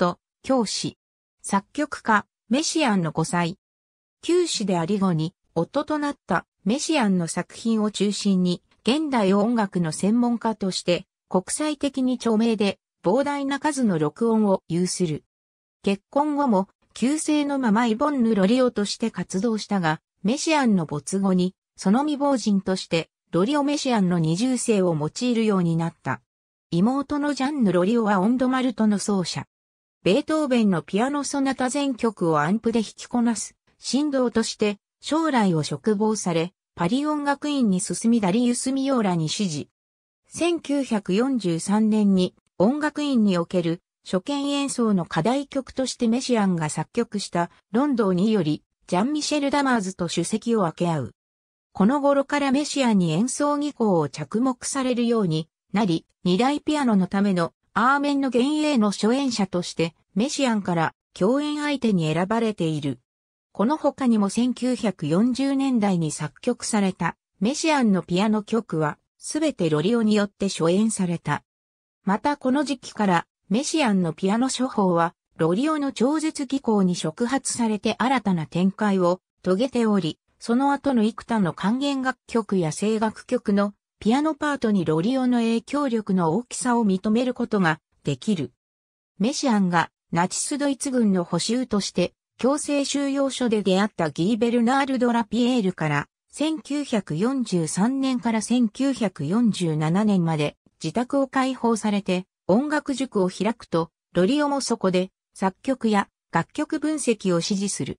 ト、教師。作曲家、メシアンの5歳。九死であり後に、夫となったメシアンの作品を中心に、現代音楽の専門家として、国際的に著名で、膨大な数の録音を有する。結婚後も、旧姓のままイボンヌ・ロリオとして活動したが、メシアンの没後に、その未亡人として、ロリオ・メシアンの二重姓を用いるようになった。妹のジャンヌ・ロリオはオンドマルトの奏者。ベートーベンのピアノソナタ全曲をアンプで弾きこなす、振動として将来を嘱望され、パリ音楽院に進みダリユス・ミオーラに指示。1943年に音楽院における初見演奏の課題曲としてメシアンが作曲したロンドンによりジャン・ミシェル・ダマーズと主席を分け合う。この頃からメシアンに演奏技巧を着目されるようになり、二大ピアノのためのアーメンの幻影の初演者として、メシアンから共演相手に選ばれている。この他にも1940年代に作曲されたメシアンのピアノ曲は、すべてロリオによって初演された。またこの時期からメシアンのピアノ処方は、ロリオの超絶技巧に触発されて新たな展開を遂げており、その後の幾多の管弦楽曲や声楽曲のピアノパートにロリオの影響力の大きさを認めることができる。メシアンがナチスドイツ軍の補修として強制収容所で出会ったギーベルナールド・ラピエールから1943年から1947年まで自宅を解放されて音楽塾を開くとロリオもそこで作曲や楽曲分析を支持する。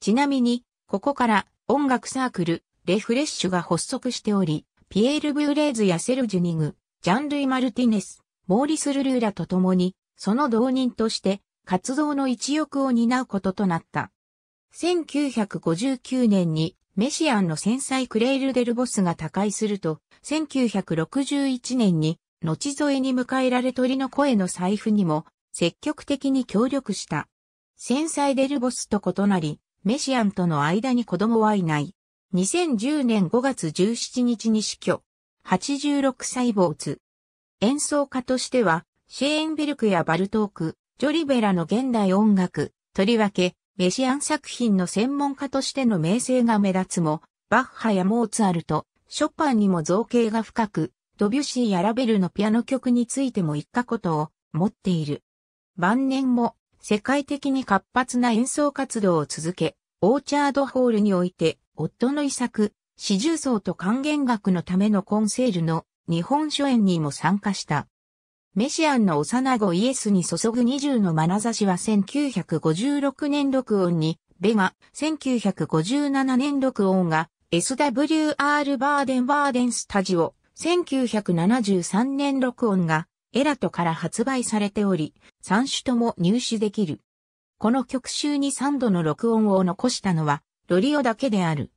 ちなみに、ここから音楽サークル、レフレッシュが発足しており、ピエール・ブーレーズやセルジュニグ、ジャンルイ・マルティネス、モーリス・ルルーラと共に、その同人として活動の一翼を担うこととなった。1959年にメシアンの繊細クレイル・デルボスが他界すると、1961年に後添えに迎えられ鳥の声の財布にも積極的に協力した。繊細デルボスと異なり、メシアンとの間に子供はいない。2010年5月17日に死去。86歳没。演奏家としては、シェーンベルクやバルトーク、ジョリベラの現代音楽、とりわけ、メシアン作品の専門家としての名声が目立つも、バッハやモーツァルト、ショパンにも造形が深く、ドビュッシーやラベルのピアノ曲についても一過ことを持っている。晩年も世界的に活発な演奏活動を続け、オーチャードホールにおいて夫の遺作、四重奏と還元学のためのコンセールの日本書演にも参加した。メシアンの幼子イエスに注ぐ二重の眼差しは1956年録音に、ベガ、1957年録音が SWR バーデンバーデンスタジオ、1973年録音がエラトから発売されており、3種とも入手できる。この曲集に3度の録音を残したのは、ロリオだけである。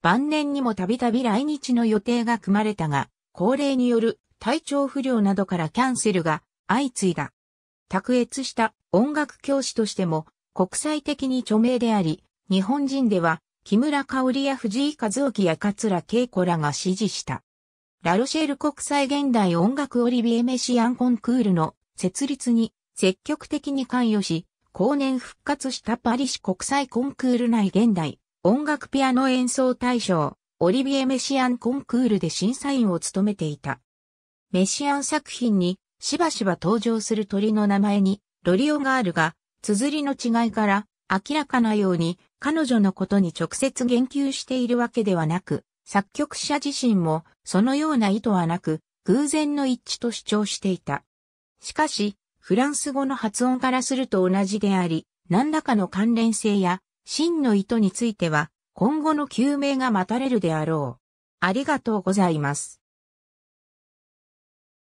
晩年にもたびたび来日の予定が組まれたが、高齢による体調不良などからキャンセルが相次いだ。卓越した音楽教師としても国際的に著名であり、日本人では木村香織や藤井和興や桂恵子らが支持した。ラロシェール国際現代音楽オリビエメシアンコンクールの設立に積極的に関与し、後年復活したパリ市国際コンクール内現代音楽ピアノ演奏大賞、オリビエ・メシアンコンクールで審査員を務めていた。メシアン作品にしばしば登場する鳥の名前にロリオがあるが、綴りの違いから明らかなように彼女のことに直接言及しているわけではなく、作曲者自身もそのような意図はなく、偶然の一致と主張していた。しかし、フランス語の発音からすると同じであり、何らかの関連性や真の意図については、今後の究明が待たれるであろう。ありがとうございます。